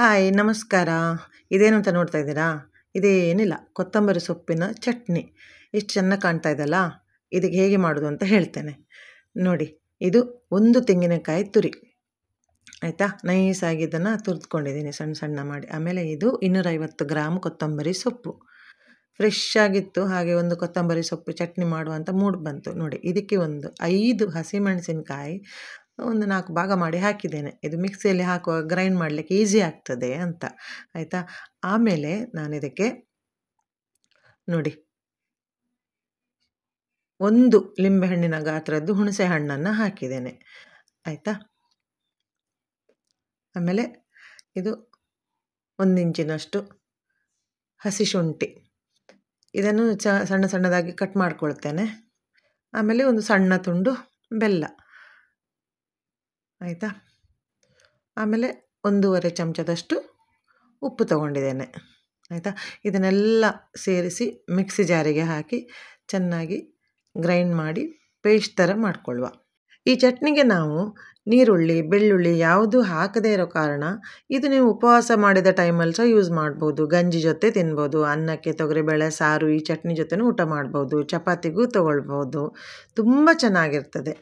hi ನಮಸ್ಕಾರ ಇದೇನು ಅಂತ ನೋಡ್ತಾ ಇದ್ದೀರಾ ಇದೇನಿಲ್ಲ ಕೊತ್ತಂಬರಿ ಸೊಪ್ಪಿನ ಚಟ್ನಿ ಎಷ್ಟು ಚೆನ್ನಾಗಿ ಕಾಣ್ತಾ ಇದ್ದಲ್ಲ ಇದಕ್ಕೆ ಹೇಗೆ ಮಾಡೋದು ಅಂತ ಹೇಳ್ತೇನೆ ನೋಡಿ ಇದು ಒಂದು ತೆಂಗಿನಕಾಯಿ ತುರಿ ಆಯಿತಾ ನೈಸಾಗಿ ಇದನ್ನು ತುರಿದ್ಕೊಂಡಿದ್ದೀನಿ ಸಣ್ಣ ಸಣ್ಣ ಮಾಡಿ ಆಮೇಲೆ ಇದು ಇನ್ನೂರೈವತ್ತು ಗ್ರಾಮ್ ಕೊತ್ತಂಬರಿ ಸೊಪ್ಪು ಫ್ರೆಶ್ ಆಗಿತ್ತು ಹಾಗೆ ಒಂದು ಕೊತ್ತಂಬರಿ ಸೊಪ್ಪು ಚಟ್ನಿ ಮಾಡುವಂಥ ಮೂಡ್ ಬಂತು ನೋಡಿ ಇದಕ್ಕೆ ಒಂದು ಐದು ಹಸಿಮೆಣಸಿನಕಾಯಿ ಒಂದು ನಾಲ್ಕು ಭಾಗ ಮಾಡಿ ಹಾಕಿದ್ದೇನೆ ಇದು ಮಿಕ್ಸಿಯಲ್ಲಿ ಹಾಕುವ ಗ್ರೈಂಡ್ ಮಾಡಲಿಕ್ಕೆ ಈಸಿ ಆಗ್ತದೆ ಅಂತ ಆಯಿತಾ ಆಮೇಲೆ ನಾನಿದಕ್ಕೆ ನೋಡಿ ಒಂದು ಲಿಂಬೆಹಣ್ಣಿನ ಗಾತ್ರದ್ದು ಹುಣಸೆ ಹಣ್ಣನ್ನು ಹಾಕಿದ್ದೇನೆ ಆಯಿತಾ ಆಮೇಲೆ ಇದು ಒಂದು ಇಂಚಿನಷ್ಟು ಹಸಿ ಶುಂಠಿ ಇದನ್ನು ಚ ಸಣ್ಣ ಸಣ್ಣದಾಗಿ ಕಟ್ ಮಾಡ್ಕೊಳ್ತೇನೆ ಆಮೇಲೆ ಒಂದು ಸಣ್ಣ ತುಂಡು ಬೆಲ್ಲ ಆಯಿತಾ ಆಮೇಲೆ ಒಂದೂವರೆ ಚಮಚದಷ್ಟು ಉಪ್ಪು ತಗೊಂಡಿದ್ದೇನೆ ಆಯಿತಾ ಇದನ್ನೆಲ್ಲ ಸೇರಿಸಿ ಮಿಕ್ಸಿ ಜಾರಿಗೆ ಹಾಕಿ ಚೆನ್ನಾಗಿ ಗ್ರೈಂಡ್ ಮಾಡಿ ಪೇಸ್ಟ್ ಥರ ಮಾಡಿಕೊಳ್ಳುವ ಈ ಚಟ್ನಿಗೆ ನಾವು ನೀರುಳ್ಳಿ ಬೆಳ್ಳುಳ್ಳಿ ಯಾವುದು ಹಾಕದೇ ಇರೋ ಕಾರಣ ಇದು ನೀವು ಉಪವಾಸ ಮಾಡಿದ ಟೈಮಲ್ಲಿ ಸಹ ಯೂಸ್ ಮಾಡ್ಬೋದು ಗಂಜಿ ಜೊತೆ ತಿನ್ಬೋದು ಅನ್ನಕ್ಕೆ ತೊಗರಿಬೇಳೆ ಸಾರು ಈ ಚಟ್ನಿ ಜೊತೆನೂ ಊಟ ಮಾಡ್ಬೋದು ಚಪಾತಿಗೂ ತೊಗೊಳ್ಬೋದು ತುಂಬ ಚೆನ್ನಾಗಿರ್ತದೆ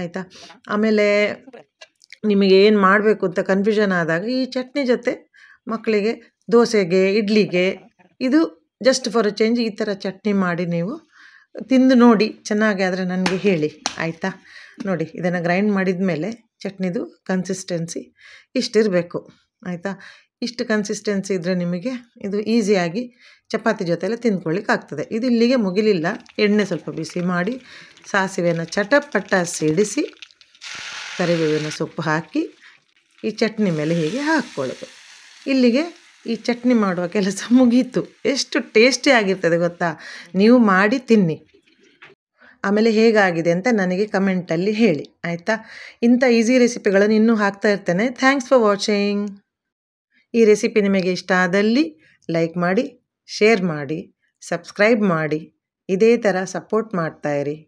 ಆಯಿತಾ ಆಮೇಲೆ ನಿಮಗೆ ಏನು ಮಾಡಬೇಕು ಅಂತ ಕನ್ಫ್ಯೂಷನ್ ಆದಾಗ ಈ ಚಟ್ನಿ ಜೊತೆ ಮಕ್ಕಳಿಗೆ ದೋಸೆಗೆ ಇಡ್ಲಿಗೆ ಇದು ಜಸ್ಟ್ ಫಾರ್ ಅ ಚೇಂಜ್ ಈ ಥರ ಚಟ್ನಿ ಮಾಡಿ ನೀವು ತಿಂದು ನೋಡಿ ಚೆನ್ನಾಗಿ ಆದರೆ ನನಗೆ ಹೇಳಿ ಆಯಿತಾ ನೋಡಿ ಇದನ್ನು ಗ್ರೈಂಡ್ ಮಾಡಿದ ಮೇಲೆ ಚಟ್ನಿದು ಕನ್ಸಿಸ್ಟೆನ್ಸಿ ಇಷ್ಟಿರಬೇಕು ಆಯಿತಾ ಇಷ್ಟು ಕನ್ಸಿಸ್ಟೆನ್ಸಿ ಇದ್ದರೆ ನಿಮಗೆ ಇದು ಈಸಿಯಾಗಿ ಚಪಾತಿ ಜೊತೆಲ್ಲ ಆಗ್ತದೆ ಇದು ಇಲ್ಲಿಗೆ ಮುಗಿಲಿಲ್ಲ ಎಣ್ಣೆ ಸ್ವಲ್ಪ ಬಿಸಿ ಮಾಡಿ ಸಾಸಿವೆಯನ್ನು ಚಟಪಟ್ಟ ಸಿಡಿಸಿ ಕರಿಬೇವಿನ ಸೊಪ್ಪು ಹಾಕಿ ಈ ಚಟ್ನಿ ಮೇಲೆ ಹೀಗೆ ಹಾಕ್ಕೊಳ್ಳೋದು ಇಲ್ಲಿಗೆ ಈ ಚಟ್ನಿ ಮಾಡುವ ಕೆಲಸ ಮುಗೀತು ಎಷ್ಟು ಟೇಸ್ಟಿ ಆಗಿರ್ತದೆ ಗೊತ್ತಾ ನೀವು ಮಾಡಿ ತಿನ್ನಿ ಆಮೇಲೆ ಹೇಗಾಗಿದೆ ಅಂತ ನನಗೆ ಕಮೆಂಟಲ್ಲಿ ಹೇಳಿ ಆಯಿತಾ ಇಂಥ ಈಸಿ ರೆಸಿಪಿಗಳನ್ನು ಇನ್ನೂ ಹಾಕ್ತಾ ಇರ್ತೇನೆ ಥ್ಯಾಂಕ್ಸ್ ಫಾರ್ ವಾಚಿಂಗ್ ಈ ರೆಸಿಪಿ ನಿಮಗೆ ಇಷ್ಟ ಆದಲ್ಲಿ ಲೈಕ್ ಮಾಡಿ ಶೇರ್ ಮಾಡಿ ಸಬ್ಸ್ಕ್ರೈಬ್ ಮಾಡಿ ಇದೇ ಥರ ಸಪೋರ್ಟ್ ಮಾಡ್ತಾಯಿರಿ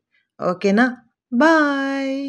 ಓಕೆನಾ ಬಾಯ್